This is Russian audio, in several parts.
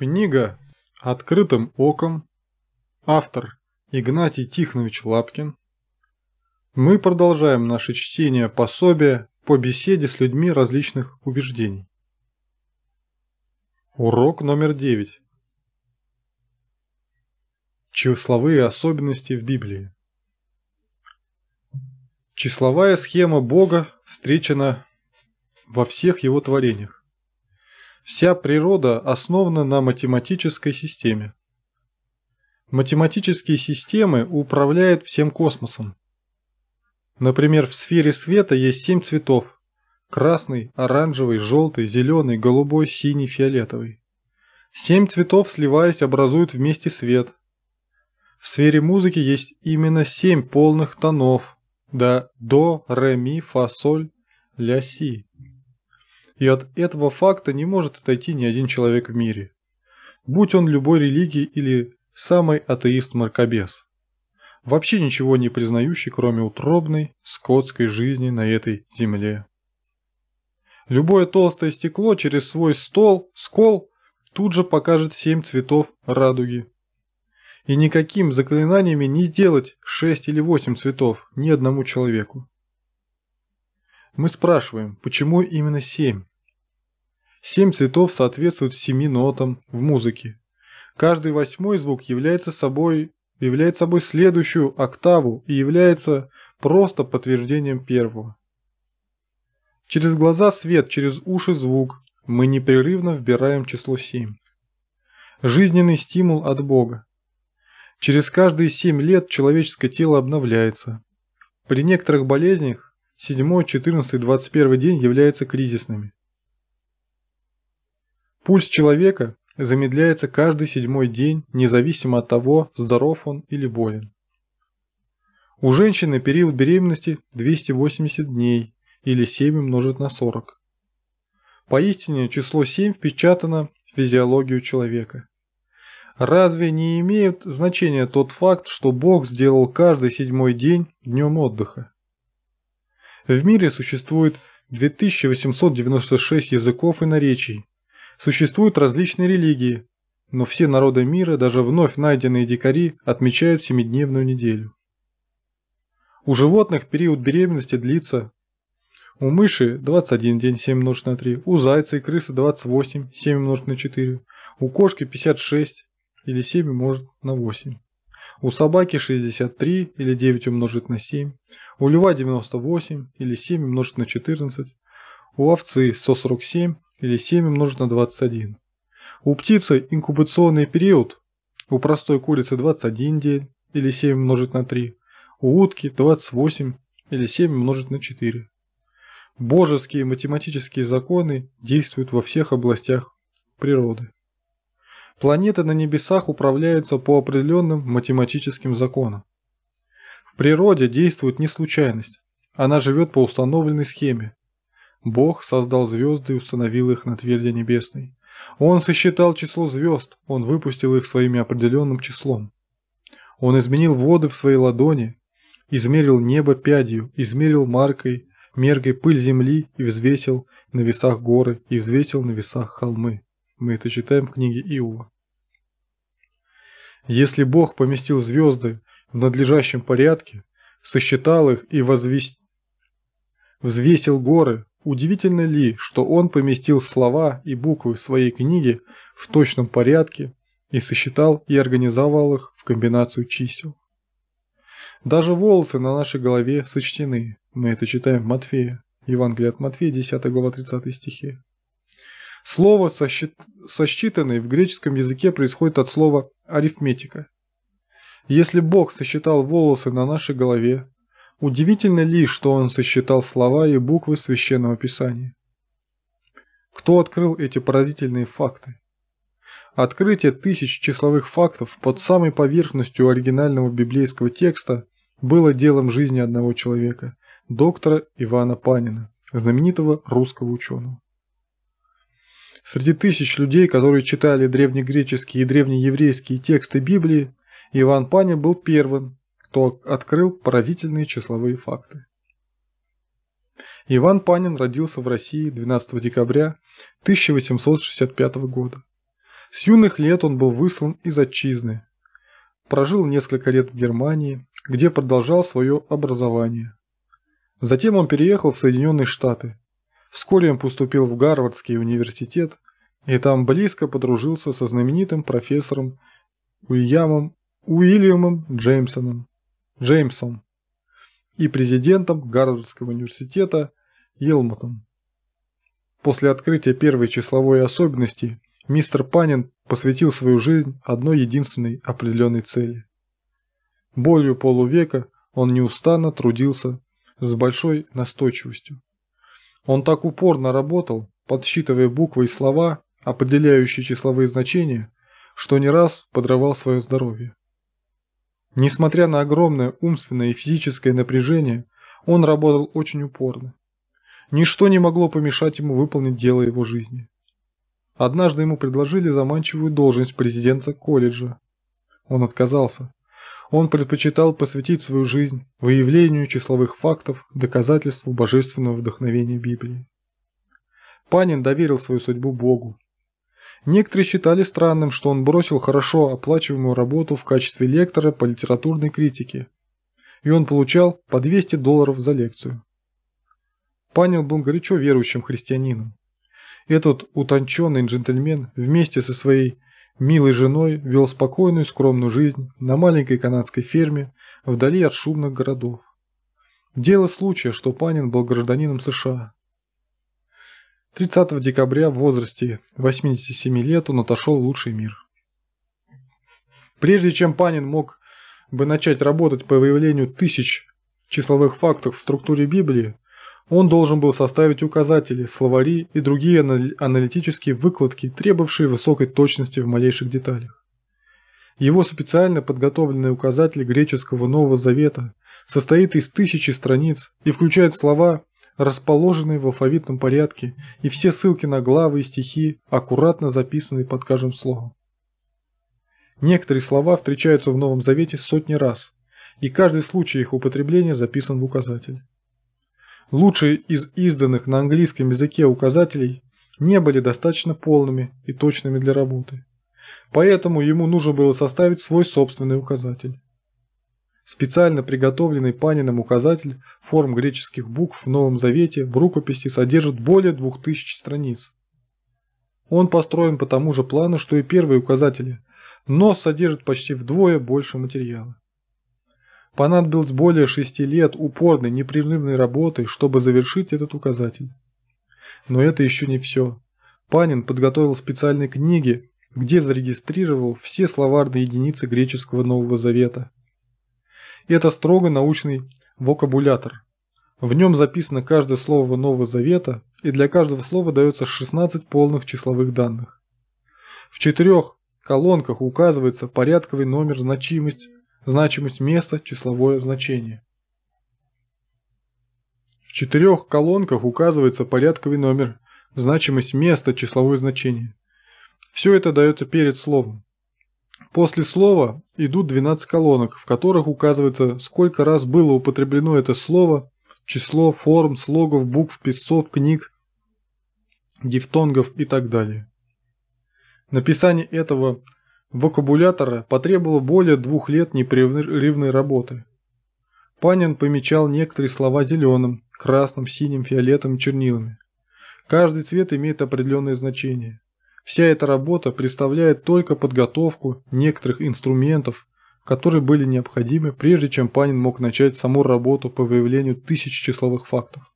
Книга «Открытым оком». Автор Игнатий Тихонович Лапкин. Мы продолжаем наше чтение пособия по беседе с людьми различных убеждений. Урок номер девять. Числовые особенности в Библии. Числовая схема Бога встречена во всех его творениях. Вся природа основана на математической системе. Математические системы управляют всем космосом. Например, в сфере света есть семь цветов – красный, оранжевый, желтый, зеленый, голубой, синий, фиолетовый. Семь цветов, сливаясь, образуют вместе свет. В сфере музыки есть именно семь полных тонов – да, до, ре, ми, фа, соль, ля, си и от этого факта не может отойти ни один человек в мире, будь он любой религии или самый атеист-маркобес, вообще ничего не признающий, кроме утробной, скотской жизни на этой земле. Любое толстое стекло через свой стол, скол, тут же покажет семь цветов радуги. И никаким заклинаниями не сделать шесть или восемь цветов ни одному человеку. Мы спрашиваем, почему именно семь? Семь цветов соответствуют семи нотам в музыке. Каждый восьмой звук является собой, является собой следующую октаву и является просто подтверждением первого. Через глаза свет, через уши звук. Мы непрерывно вбираем число семь. Жизненный стимул от Бога. Через каждые семь лет человеческое тело обновляется. При некоторых болезнях 7, 14, 21 день являются кризисными. Пульс человека замедляется каждый седьмой день, независимо от того, здоров он или болен. У женщины период беременности 280 дней или 7 умножить на 40. Поистине число 7 впечатано в физиологию человека. Разве не имеет значения тот факт, что Бог сделал каждый седьмой день днем отдыха? В мире существует 2896 языков и наречий, Существуют различные религии, но все народы мира, даже вновь найденные дикари, отмечают семидневную неделю. У животных период беременности длится у мыши 21 день 7 умножить на 3, у зайца и крысы 28 7 умножить на 4, у кошки 56 или 7 умножить на 8, у собаки 63 или 9 умножить на 7, у льва 98 или 7 умножить на 14, у овцы 147 или 7 умножить на 21. У птицы инкубационный период у простой курицы 21 день или 7 умножить на 3, у утки 28 или 7 умножить на 4. Божеские математические законы действуют во всех областях природы. Планеты на небесах управляются по определенным математическим законам. В природе действует не случайность, она живет по установленной схеме, Бог создал звезды и установил их на тверди небесной. Он сосчитал число звезд, он выпустил их своим определенным числом. Он изменил воды в своей ладони, измерил небо пядью, измерил маркой, меркой пыль земли и взвесил на весах горы и взвесил на весах холмы. Мы это читаем в книге Иова. Если Бог поместил звезды в надлежащем порядке, сосчитал их и возвест... взвесил горы, Удивительно ли, что он поместил слова и буквы в своей книге в точном порядке и сосчитал и организовал их в комбинацию чисел? Даже волосы на нашей голове сочтены. Мы это читаем в Матфея. Евангелие от Матфея, 10 глава 30 стихи. Слово «сосчитанный» в греческом языке происходит от слова «арифметика». Если Бог сосчитал волосы на нашей голове, Удивительно ли, что он сосчитал слова и буквы Священного Писания? Кто открыл эти поразительные факты? Открытие тысяч числовых фактов под самой поверхностью оригинального библейского текста было делом жизни одного человека, доктора Ивана Панина, знаменитого русского ученого. Среди тысяч людей, которые читали древнегреческие и древнееврейские тексты Библии, Иван Панин был первым, кто открыл поразительные числовые факты. Иван Панин родился в России 12 декабря 1865 года. С юных лет он был выслан из отчизны. Прожил несколько лет в Германии, где продолжал свое образование. Затем он переехал в Соединенные Штаты. Вскоре он поступил в Гарвардский университет и там близко подружился со знаменитым профессором Уильямом, Уильямом Джеймсоном. Джеймсом и президентом Гарвардского университета Елмотом. После открытия первой числовой особенности мистер Панин посвятил свою жизнь одной единственной определенной цели. Более полувека он неустанно трудился с большой настойчивостью. Он так упорно работал, подсчитывая буквы и слова, определяющие числовые значения, что не раз подрывал свое здоровье. Несмотря на огромное умственное и физическое напряжение, он работал очень упорно. Ничто не могло помешать ему выполнить дело его жизни. Однажды ему предложили заманчивую должность президента колледжа. Он отказался. Он предпочитал посвятить свою жизнь выявлению числовых фактов, доказательству божественного вдохновения Библии. Панин доверил свою судьбу Богу, Некоторые считали странным, что он бросил хорошо оплачиваемую работу в качестве лектора по литературной критике. И он получал по 200 долларов за лекцию. Панин был горячо верующим христианином. Этот утонченный джентльмен вместе со своей милой женой вел спокойную скромную жизнь на маленькой канадской ферме вдали от шумных городов. Дело случая, что Панин был гражданином США, 30 декабря в возрасте 87 лет он отошел в лучший мир. Прежде чем Панин мог бы начать работать по выявлению тысяч числовых фактов в структуре Библии, он должен был составить указатели, словари и другие аналитические выкладки, требовавшие высокой точности в малейших деталях. Его специально подготовленный указатель греческого Нового Завета состоит из тысячи страниц и включает слова, расположенные в алфавитном порядке, и все ссылки на главы и стихи аккуратно записаны под каждым словом. Некоторые слова встречаются в Новом Завете сотни раз, и каждый случай их употребления записан в указатель. Лучшие из изданных на английском языке указателей не были достаточно полными и точными для работы. Поэтому ему нужно было составить свой собственный указатель. Специально приготовленный Паниным указатель форм греческих букв в Новом Завете в рукописи содержит более 2000 страниц. Он построен по тому же плану, что и первые указатели, но содержит почти вдвое больше материала. Понадобилось более 6 лет упорной, непрерывной работы, чтобы завершить этот указатель. Но это еще не все. Панин подготовил специальные книги, где зарегистрировал все словарные единицы греческого Нового Завета – и это строго научный вокабулятор. В нем записано каждое слово Нового Завета, и для каждого слова дается 16 полных числовых данных. В четырех колонках указывается порядковый номер, значимость, значимость места, числовое значение. В четырех колонках указывается порядковый номер, значимость места, числовое значение. Все это дается перед словом. После слова идут 12 колонок, в которых указывается, сколько раз было употреблено это слово, число форм, слогов, букв, писцов, книг, дифтонгов и так далее. Написание этого вокабулятора потребовало более двух лет непрерывной работы. Панин помечал некоторые слова зеленым, красным, синим, фиолетовым чернилами. Каждый цвет имеет определенное значение. Вся эта работа представляет только подготовку некоторых инструментов, которые были необходимы, прежде чем Панин мог начать саму работу по выявлению тысяч числовых фактов.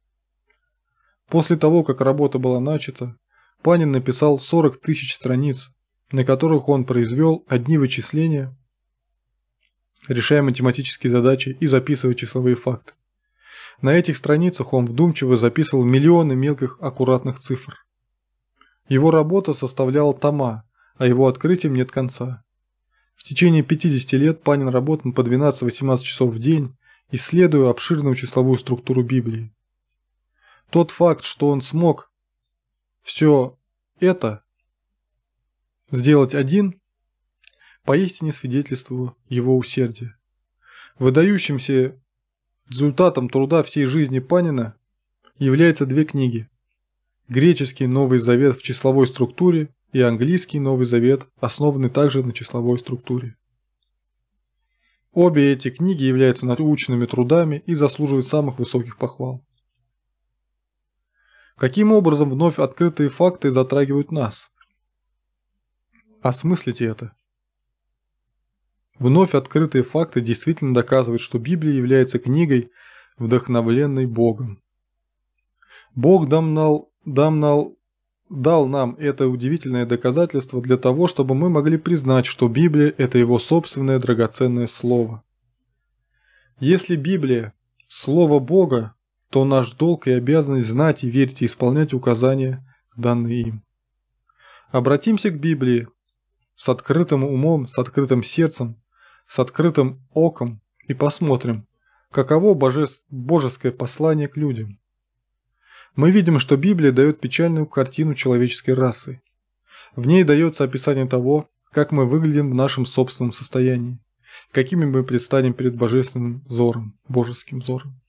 После того, как работа была начата, Панин написал 40 тысяч страниц, на которых он произвел одни вычисления, решая математические задачи и записывая числовые факты. На этих страницах он вдумчиво записывал миллионы мелких аккуратных цифр. Его работа составляла тома, а его открытием нет конца. В течение 50 лет Панин работал по 12-18 часов в день, исследуя обширную числовую структуру Библии. Тот факт, что он смог все это сделать один, поистине свидетельствует его усердия. Выдающимся результатом труда всей жизни Панина являются две книги – греческий Новый Завет в числовой структуре и английский Новый Завет, основаны также на числовой структуре. Обе эти книги являются научными трудами и заслуживают самых высоких похвал. Каким образом вновь открытые факты затрагивают нас? Осмыслите это. Вновь открытые факты действительно доказывают, что Библия является книгой, вдохновленной Богом. Бог дам нам Дамнал дал нам это удивительное доказательство для того, чтобы мы могли признать, что Библия – это его собственное драгоценное слово. Если Библия – слово Бога, то наш долг и обязанность знать и верить и исполнять указания, данные им. Обратимся к Библии с открытым умом, с открытым сердцем, с открытым оком и посмотрим, каково божес... божеское послание к людям – мы видим, что Библия дает печальную картину человеческой расы. В ней дается описание того, как мы выглядим в нашем собственном состоянии, какими мы предстанем перед божественным взором, божеским взором.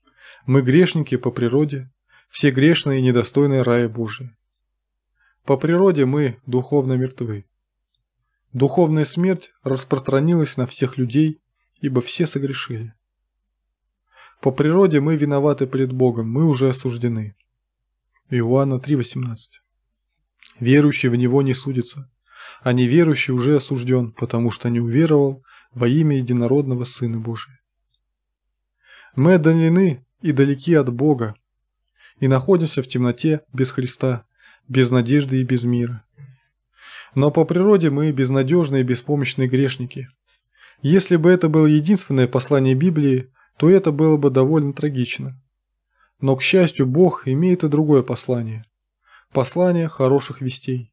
Мы грешники по природе, все грешные и недостойные рая Божия. По природе мы духовно мертвы. Духовная смерть распространилась на всех людей, ибо все согрешили. По природе мы виноваты перед Богом, мы уже осуждены. Иоанна 3.18. Верующий в него не судится, а неверующий уже осужден, потому что не уверовал во имя единородного Сына Божия. Мы отдалены и далеки от Бога, и находимся в темноте без Христа, без надежды и без мира. Но по природе мы безнадежные и беспомощные грешники. Если бы это было единственное послание Библии, то это было бы довольно трагично – но, к счастью, Бог имеет и другое послание. Послание хороших вестей.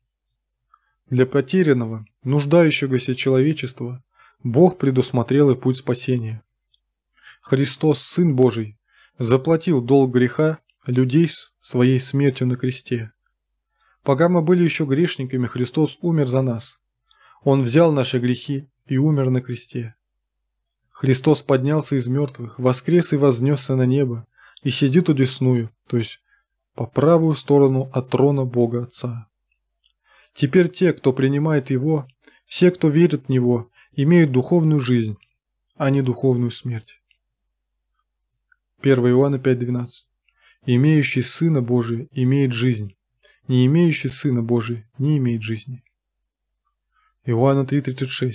Для потерянного, нуждающегося человечества, Бог предусмотрел и путь спасения. Христос, Сын Божий, заплатил долг греха людей своей смертью на кресте. Пока мы были еще грешниками, Христос умер за нас. Он взял наши грехи и умер на кресте. Христос поднялся из мертвых, воскрес и вознесся на небо, и сидит одесную, то есть по правую сторону от трона Бога Отца. Теперь те, кто принимает Его, все, кто верит в Него, имеют духовную жизнь, а не духовную смерть. 1 Иоанна 5.12 «Имеющий Сына Божия имеет жизнь, не имеющий Сына Божия не имеет жизни». Иоанна 3.36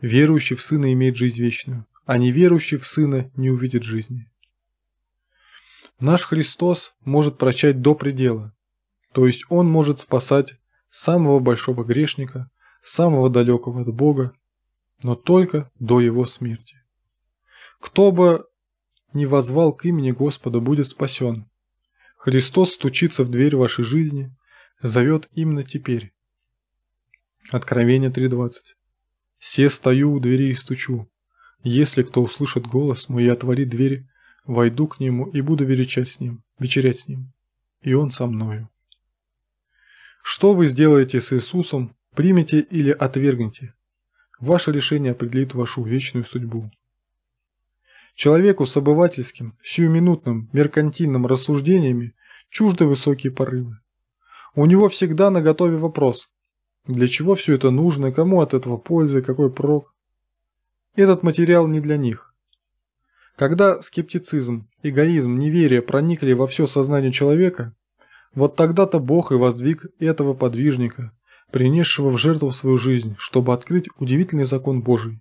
«Верующий в Сына имеет жизнь вечную, а неверующий в Сына не увидит жизни». Наш Христос может прощать до предела, то есть Он может спасать самого большого грешника, самого далекого от Бога, но только до его смерти. Кто бы ни возвал к имени Господа, будет спасен. Христос стучится в дверь вашей жизни, зовет именно теперь. Откровение 3.20. «Се стою у двери и стучу. Если кто услышит голос мой и отворит дверь, Войду к нему и буду величать с ним, вечерять с ним. И он со мною. Что вы сделаете с Иисусом, примете или отвергнете? Ваше решение определит вашу вечную судьбу. Человеку с обывательским, сиюминутным, меркантильным рассуждениями чужды высокие порывы. У него всегда на готове вопрос, для чего все это нужно, кому от этого пользы, какой прок. Этот материал не для них. Когда скептицизм, эгоизм, неверие проникли во все сознание человека, вот тогда-то Бог и воздвиг этого подвижника, принесшего в жертву свою жизнь, чтобы открыть удивительный закон Божий,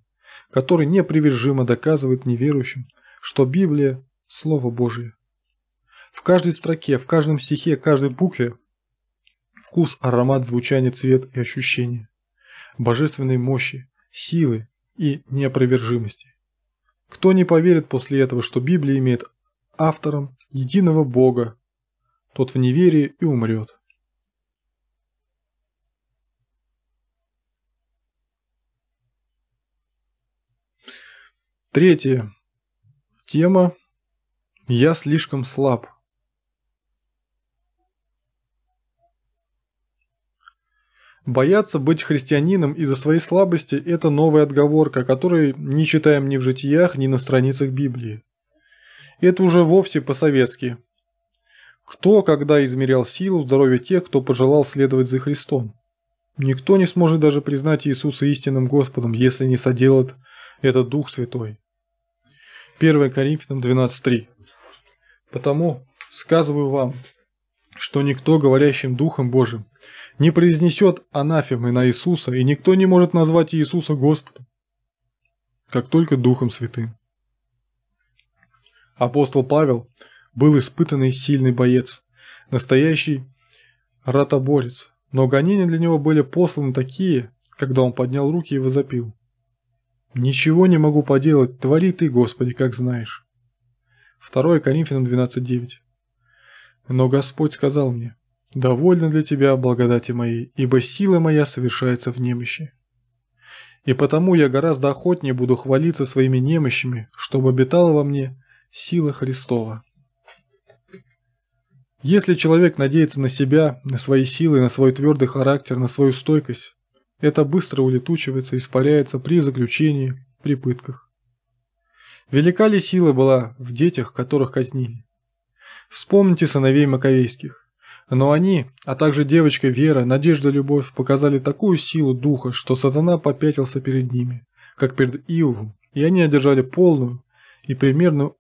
который непривержимо доказывает неверующим, что Библия – Слово Божие. В каждой строке, в каждом стихе, каждой букве вкус, аромат, звучание, цвет и ощущение божественной мощи, силы и неопровержимости. Кто не поверит после этого, что Библия имеет автором единого Бога, тот в неверии и умрет. Третья Тема «Я слишком слаб». Бояться быть христианином из-за своей слабости – это новая отговорка, которую не читаем ни в житиях, ни на страницах Библии. Это уже вовсе по-советски. Кто когда измерял силу здоровья тех, кто пожелал следовать за Христом? Никто не сможет даже признать Иисуса истинным Господом, если не соделает этот Дух Святой. 1 Коринфянам 12.3 Потому сказываю вам, что никто говорящим Духом Божиим не произнесет анафемы на Иисуса, и никто не может назвать Иисуса Господом, как только Духом Святым. Апостол Павел был испытанный сильный боец, настоящий ратоборец, но гонения для него были посланы такие, когда он поднял руки и возопил. «Ничего не могу поделать, твори ты, Господи, как знаешь». 2 Коринфянам 12.9 но Господь сказал мне, «Довольно для тебя благодати моей, ибо сила моя совершается в немощи». И потому я гораздо охотнее буду хвалиться своими немощами, чтобы обитала во мне сила Христова. Если человек надеется на себя, на свои силы, на свой твердый характер, на свою стойкость, это быстро улетучивается испаряется при заключении, при пытках. Велика ли сила была в детях, которых казнили? Вспомните сыновей Маковейских. Но они, а также девочка Вера, Надежда, Любовь показали такую силу духа, что сатана попятился перед ними, как перед Иовом, и они одержали полную и примерную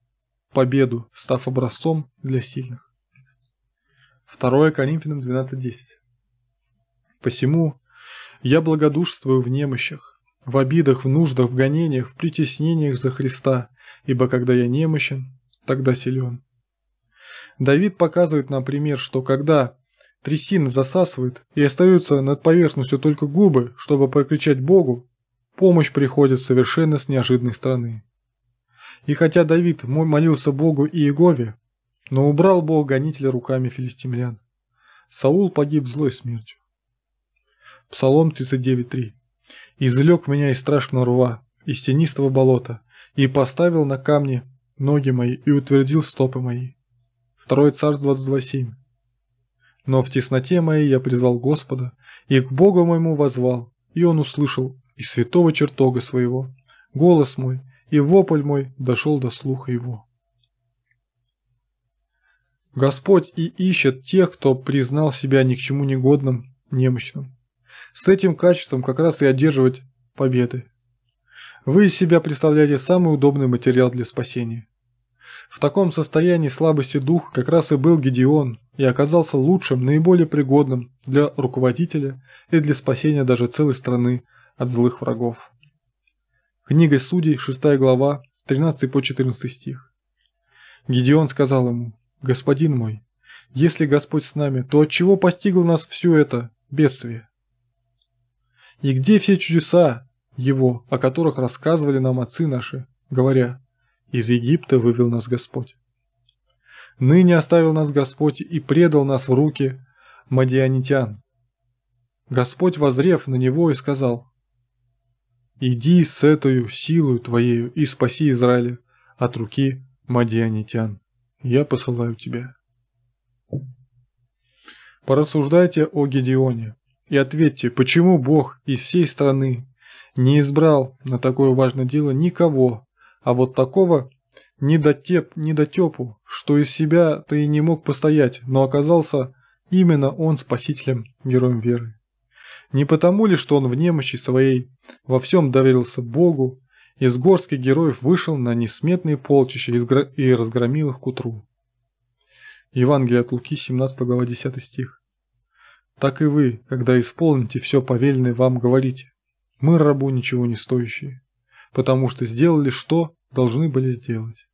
победу, став образцом для сильных. 2 Коринфянам 12.10 Посему я благодушствую в немощах, в обидах, в нуждах, в гонениях, в притеснениях за Христа, ибо когда я немощен, тогда силен. Давид показывает нам пример, что когда трясина засасывает и остаются над поверхностью только губы, чтобы прокричать Богу, помощь приходит совершенно с неожиданной стороны. И хотя Давид молился Богу и Иегове, но убрал Бог гонителя руками филистимлян. Саул погиб злой смертью. Псалом 39.3 «Извлек меня из страшного рва, из тенистого болота, и поставил на камни ноги мои, и утвердил стопы мои». 2 Царств 22.7. Но в тесноте моей я призвал Господа, и к Богу моему возвал, и он услышал из святого чертога своего. Голос мой и вопль мой дошел до слуха его. Господь и ищет тех, кто признал себя ни к чему негодным, немощным. С этим качеством как раз и одерживать победы. Вы из себя представляете самый удобный материал для спасения. В таком состоянии слабости дух как раз и был Гедеон и оказался лучшим, наиболее пригодным для руководителя и для спасения даже целой страны от злых врагов. Книга Судей, 6 глава, 13 по 14 стих. Гедеон сказал ему, «Господин мой, если Господь с нами, то от чего постигло нас все это бедствие? И где все чудеса его, о которых рассказывали нам отцы наши, говоря, из Египта вывел нас Господь. Ныне оставил нас Господь и предал нас в руки мадианитян. Господь, возрев на него, и сказал, «Иди с этой силою твоею и спаси Израиля от руки мадианитян. Я посылаю тебя». Порассуждайте о Гедеоне и ответьте, почему Бог из всей страны не избрал на такое важное дело никого а вот такого недотеп, недотепу, что из себя ты и не мог постоять, но оказался именно он спасителем, героем веры. Не потому ли, что он в немощи своей во всем доверился Богу, из горских героев вышел на несметные полчища и разгромил их к утру. Евангелие от Луки, 17 глава, 10 стих. «Так и вы, когда исполните все повеленное вам, говорите, мы, рабу, ничего не стоящие, потому что сделали, что должны были сделать.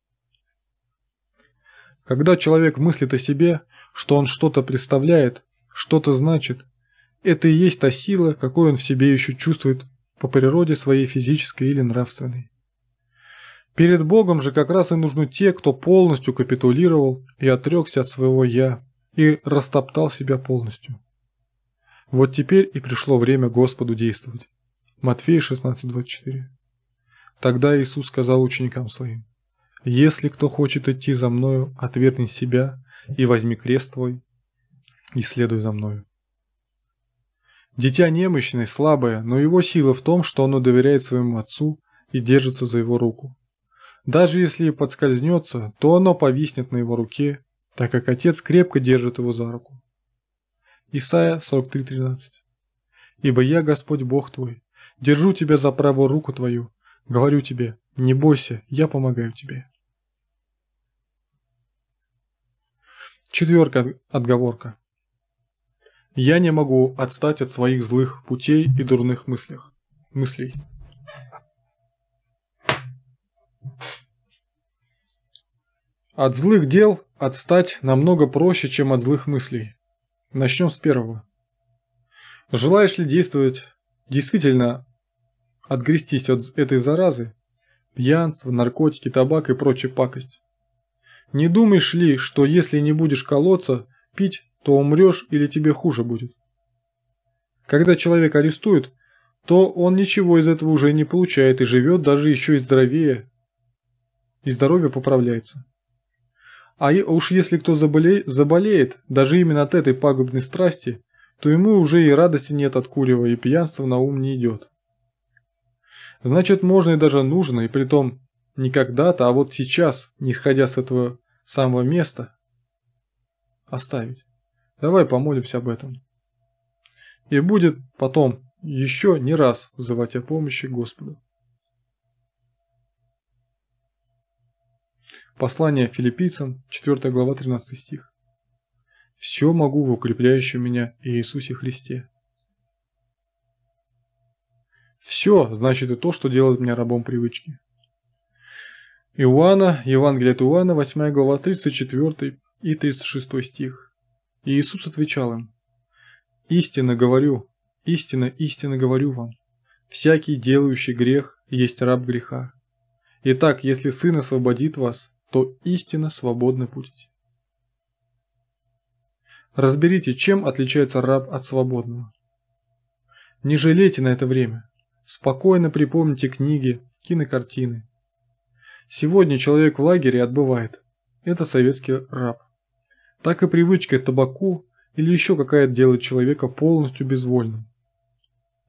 Когда человек мыслит о себе, что он что-то представляет, что-то значит, это и есть та сила, какой он в себе еще чувствует по природе своей физической или нравственной. Перед Богом же как раз и нужны те, кто полностью капитулировал и отрекся от своего «я» и растоптал себя полностью. Вот теперь и пришло время Господу действовать. Матфея 16:24 Тогда Иисус сказал ученикам своим, «Если кто хочет идти за Мною, отвергни себя и возьми крест твой и следуй за Мною». Дитя немощное, слабое, но его сила в том, что оно доверяет своему отцу и держится за его руку. Даже если и подскользнется, то оно повиснет на его руке, так как отец крепко держит его за руку. Исайя 43.13 «Ибо я Господь Бог твой, держу тебя за правую руку твою, Говорю тебе, не бойся, я помогаю тебе. Четверка отговорка. Я не могу отстать от своих злых путей и дурных мыслях, мыслей. От злых дел отстать намного проще, чем от злых мыслей. Начнем с первого. Желаешь ли действовать действительно отгрестись от этой заразы, пьянство, наркотики, табак и прочая пакость. Не думаешь ли, что если не будешь колоться, пить, то умрешь или тебе хуже будет? Когда человек арестуют, то он ничего из этого уже не получает и живет даже еще и здоровее, и здоровье поправляется. А уж если кто заболе... заболеет, даже именно от этой пагубной страсти, то ему уже и радости нет от курева, и пьянства на ум не идет. Значит, можно и даже нужно, и притом не когда-то, а вот сейчас, не сходя с этого самого места, оставить. Давай помолимся об этом. И будет потом еще не раз взывать о помощи Господу. Послание филиппийцам, 4 глава, 13 стих. «Все могу в укрепляющем меня Иисусе Христе, все, значит, и то, что делает меня рабом привычки. Иоанна, Евангелие от Иоанна, 8 глава, 34 и 36 стих. И Иисус отвечал им, «Истинно говорю, истинно, истинно говорю вам, всякий делающий грех есть раб греха. Итак, если Сын освободит вас, то истинно свободны будете». Разберите, чем отличается раб от свободного. Не жалейте на это время. Спокойно припомните книги, кинокартины. Сегодня человек в лагере отбывает. Это советский раб. Так и привычка к табаку или еще какая-то делает человека полностью безвольным.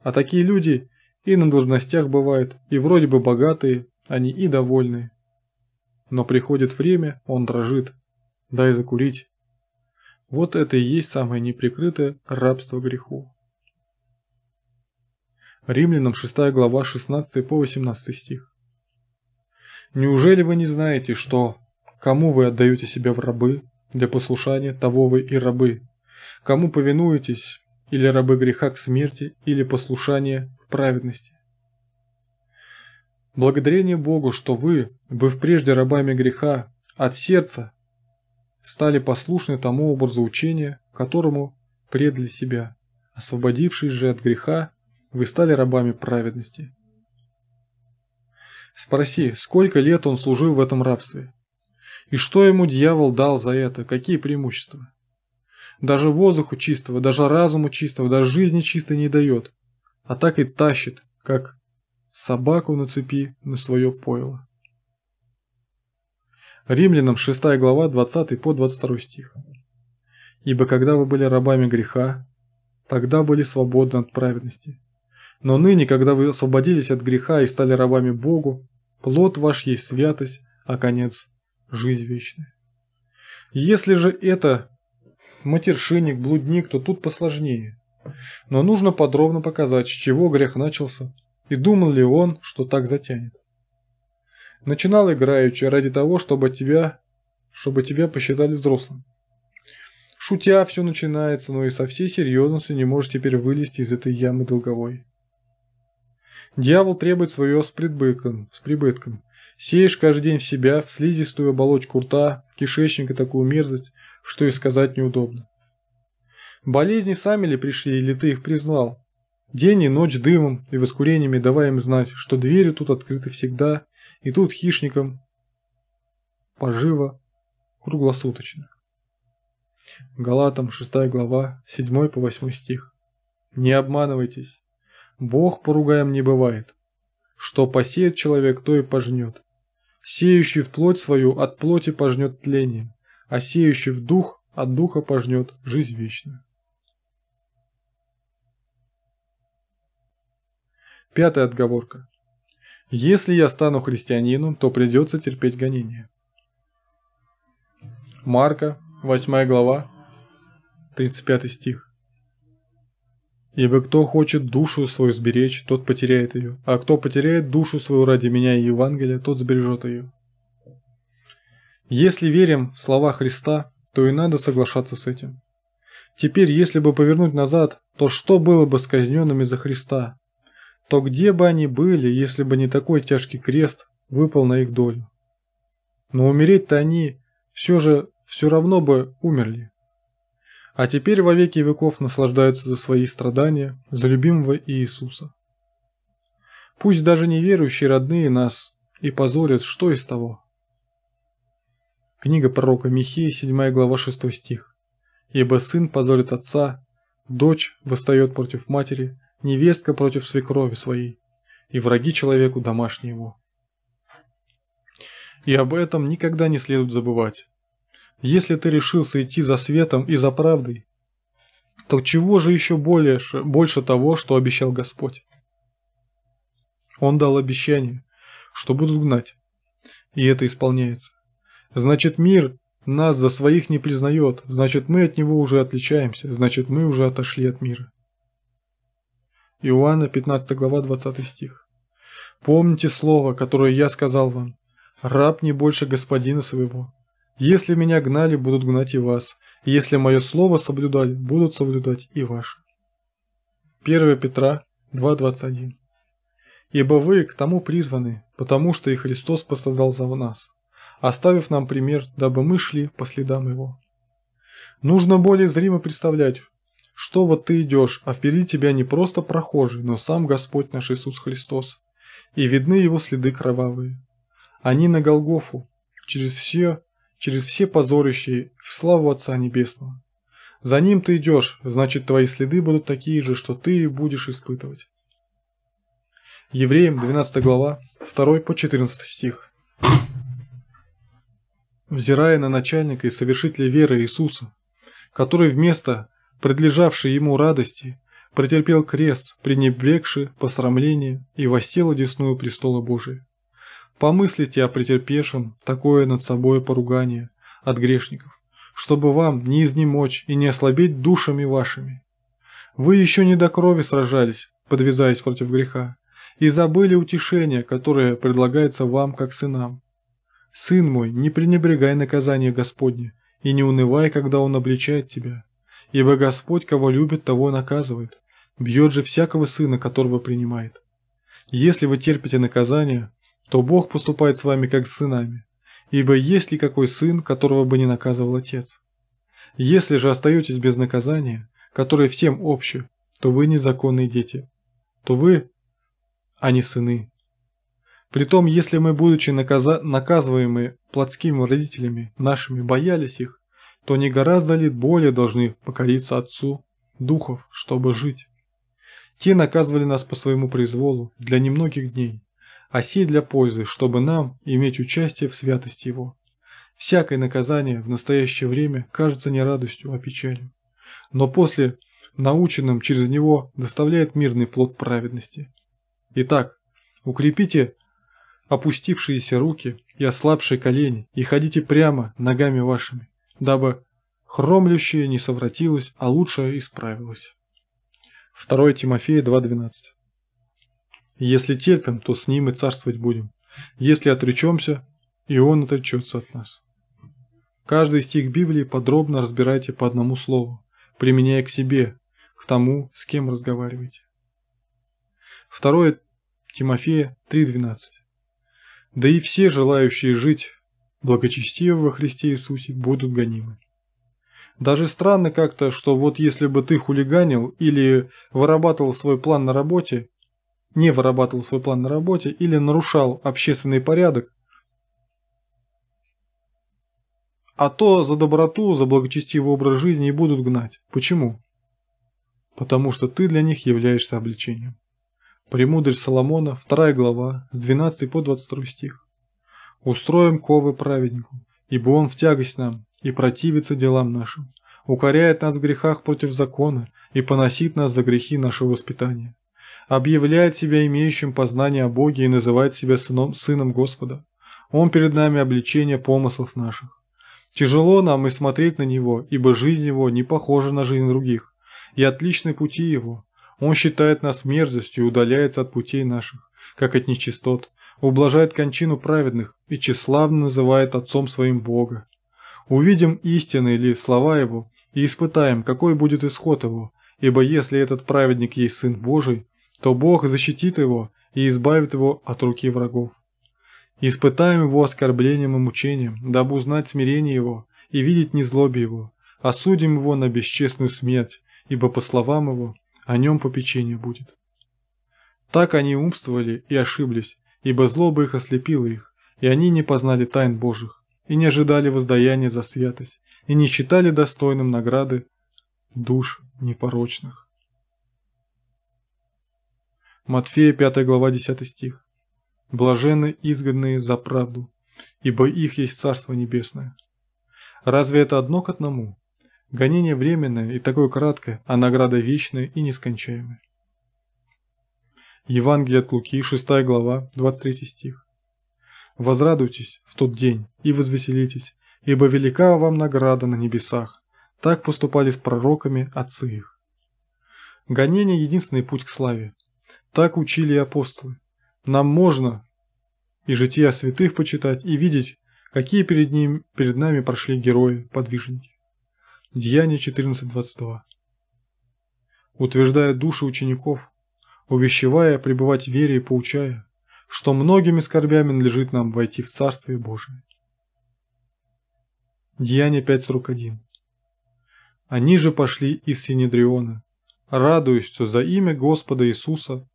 А такие люди и на должностях бывают, и вроде бы богатые, они и довольные. Но приходит время, он дрожит. Дай закурить. Вот это и есть самое неприкрытое рабство греху. Римлянам 6 глава 16 по 18 стих. Неужели вы не знаете, что кому вы отдаете себя в рабы, для послушания того вы и рабы? Кому повинуетесь, или рабы греха к смерти, или послушание к праведности? Благодарение Богу, что вы, быв прежде рабами греха, от сердца стали послушны тому образу учения, которому предали себя. Освободившись же от греха, вы стали рабами праведности. Спроси, сколько лет он служил в этом рабстве? И что ему дьявол дал за это, какие преимущества? Даже воздуху чистого, даже разуму чистого, даже жизни чистой не дает, а так и тащит, как собаку на цепи на свое пойло. Римлянам 6 глава 20 по 22 стих. «Ибо когда вы были рабами греха, тогда были свободны от праведности». Но ныне, когда вы освободились от греха и стали рабами Богу, плод ваш есть святость, а конец – жизнь вечная. Если же это матершинник, блудник, то тут посложнее. Но нужно подробно показать, с чего грех начался и думал ли он, что так затянет. Начинал играючи ради того, чтобы тебя, чтобы тебя посчитали взрослым. Шутя, все начинается, но и со всей серьезностью не можешь теперь вылезти из этой ямы долговой. Дьявол требует свое с прибытком. С прибытком. Сеешь каждый день в себя, в слизистую оболочку рта, в кишечник и такую мерзость, что и сказать неудобно. Болезни сами ли пришли, или ты их признал? День и ночь дымом и воскурениями давая им знать, что двери тут открыты всегда, и тут хищникам поживо круглосуточно. Галатам 6 глава 7 по 8 стих. Не обманывайтесь, Бог поругаем не бывает. Что посеет человек, то и пожнет. Сеющий в плоть свою от плоти пожнет тление, а сеющий в дух от духа пожнет жизнь вечную. Пятая отговорка. Если я стану христианином, то придется терпеть гонения. Марка, 8 глава, 35 стих. Ибо кто хочет душу свою сберечь, тот потеряет ее, а кто потеряет душу свою ради меня и Евангелия, тот сбережет ее. Если верим в слова Христа, то и надо соглашаться с этим. Теперь, если бы повернуть назад, то что было бы с казненными за Христа? То где бы они были, если бы не такой тяжкий крест выпал на их долю? Но умереть-то они все же все равно бы умерли а теперь во веки веков наслаждаются за свои страдания, за любимого Иисуса. Пусть даже неверующие родные нас и позорят, что из того? Книга пророка Михея, 7 глава, 6 стих. «Ибо сын позорит отца, дочь восстает против матери, невестка против свекрови своей, и враги человеку домашнего». И об этом никогда не следует забывать. Если ты решился идти за светом и за правдой, то чего же еще более, больше того, что обещал Господь? Он дал обещание, что будут гнать, и это исполняется. Значит, мир нас за своих не признает, значит, мы от него уже отличаемся, значит, мы уже отошли от мира. Иоанна 15 глава 20 стих. Помните слово, которое я сказал вам, раб не больше господина своего, если меня гнали, будут гнать и вас. Если мое слово соблюдать, будут соблюдать и ваши. 1 Петра 2.21 Ибо вы к тому призваны, потому что и Христос пострадал за нас, оставив нам пример, дабы мы шли по следам Его. Нужно более зримо представлять, что вот ты идешь, а впереди тебя не просто прохожий, но сам Господь наш Иисус Христос. И видны его следы кровавые. Они на Голгофу, через все через все позорища в славу Отца Небесного. За ним ты идешь, значит твои следы будут такие же, что ты будешь испытывать. Евреям 12 глава, 2 по 14 стих. Взирая на начальника и совершителя веры Иисуса, который вместо предлежавшей ему радости претерпел крест, пренебрегший посрамление и восел одесную престола Божия. Помыслите о претерпевшем такое над собой поругание от грешников, чтобы вам не изнемочь и не ослабеть душами вашими. Вы еще не до крови сражались, подвязаясь против греха, и забыли утешение, которое предлагается вам как сынам. Сын мой, не пренебрегай наказание Господне, и не унывай, когда Он обличает тебя, ибо Господь, кого любит, того наказывает, бьет же всякого сына, которого принимает. Если вы терпите наказание, то Бог поступает с вами как с сынами, ибо есть ли какой сын, которого бы не наказывал отец? Если же остаетесь без наказания, которое всем общее, то вы незаконные дети, то вы, а не сыны. Притом, если мы, будучи наказа... наказываемы плотскими родителями нашими, боялись их, то не гораздо ли более должны покориться Отцу духов, чтобы жить? Те наказывали нас по своему произволу для немногих дней, оси для пользы, чтобы нам иметь участие в святости его. Всякое наказание в настоящее время кажется не радостью, а печалью. Но после наученным через него доставляет мирный плод праведности. Итак, укрепите опустившиеся руки и ослабшие колени и ходите прямо ногами вашими, дабы хромлющее не совратилось, а лучшее исправилось. 2 Тимофея 2.12 если терпим, то с ним и царствовать будем. Если отречемся, и он отречется от нас. Каждый стих Библии подробно разбирайте по одному слову, применяя к себе, к тому, с кем разговариваете. Второе Тимофея 3.12. Да и все желающие жить благочестиво во Христе Иисусе будут гонимы. Даже странно как-то, что вот если бы ты хулиганил или вырабатывал свой план на работе, не вырабатывал свой план на работе или нарушал общественный порядок, а то за доброту, за благочестивый образ жизни и будут гнать. Почему? Потому что ты для них являешься обличением. Премудрость Соломона, 2 глава, с 12 по 22 стих. «Устроим ковы праведнику, ибо он в тягость нам и противится делам нашим, укоряет нас в грехах против закона и поносит нас за грехи нашего воспитания объявляет себя имеющим познание о Боге и называет себя сыном, сыном Господа. Он перед нами обличение помыслов наших. Тяжело нам и смотреть на него, ибо жизнь его не похожа на жизнь других, и отличные пути его. Он считает нас мерзостью и удаляется от путей наших, как от нечистот, ублажает кончину праведных и тщеславно называет отцом своим Бога. Увидим истины ли слова его, и испытаем, какой будет исход его, ибо если этот праведник есть Сын Божий, то Бог защитит его и избавит его от руки врагов. Испытаем его оскорблением и мучением, дабы узнать смирение его и видеть не его, осудим его на бесчестную смерть, ибо, по словам его, о нем попечение будет. Так они умствовали и ошиблись, ибо злоба их ослепила их, и они не познали тайн Божьих, и не ожидали воздаяния за святость, и не считали достойным награды душ непорочных. Матфея 5 глава 10 стих. «Блаженны изгодные за правду, ибо их есть Царство Небесное». Разве это одно к одному? Гонение временное и такое краткое, а награда вечная и нескончаемая. Евангелие от Луки, 6 глава, 23 стих. «Возрадуйтесь в тот день и возвеселитесь, ибо велика вам награда на небесах. Так поступали с пророками отцы их». Гонение – единственный путь к славе, так учили апостолы. Нам можно и жития святых почитать, и видеть, какие перед, ним, перед нами прошли герои, подвижники. Деяние 14.22 Утверждая души учеников, увещевая пребывать в вере и поучая, что многими скорбями надлежит нам войти в Царствие Божие. Деяние 5.41 Они же пошли из Синедриона, радуясь, что за имя Господа Иисуса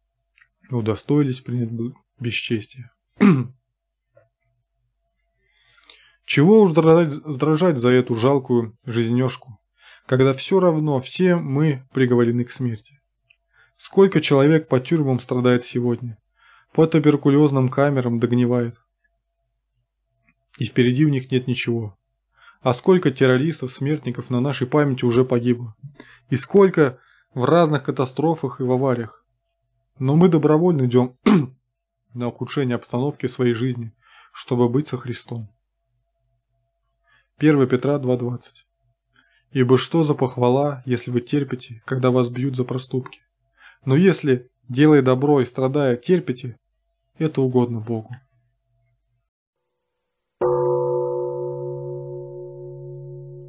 удостоились принять бесчестие. Чего уж дрожать за эту жалкую жизнешку, когда все равно все мы приговорены к смерти. Сколько человек по тюрьмам страдает сегодня, по туберкулезным камерам догнивает. И впереди в них нет ничего. А сколько террористов, смертников на нашей памяти уже погибло. И сколько в разных катастрофах и в авариях. Но мы добровольно идем на ухудшение обстановки своей жизни, чтобы быть со Христом. 1 Петра 2.20 «Ибо что за похвала, если вы терпите, когда вас бьют за проступки? Но если, делая добро и страдая, терпите, это угодно Богу».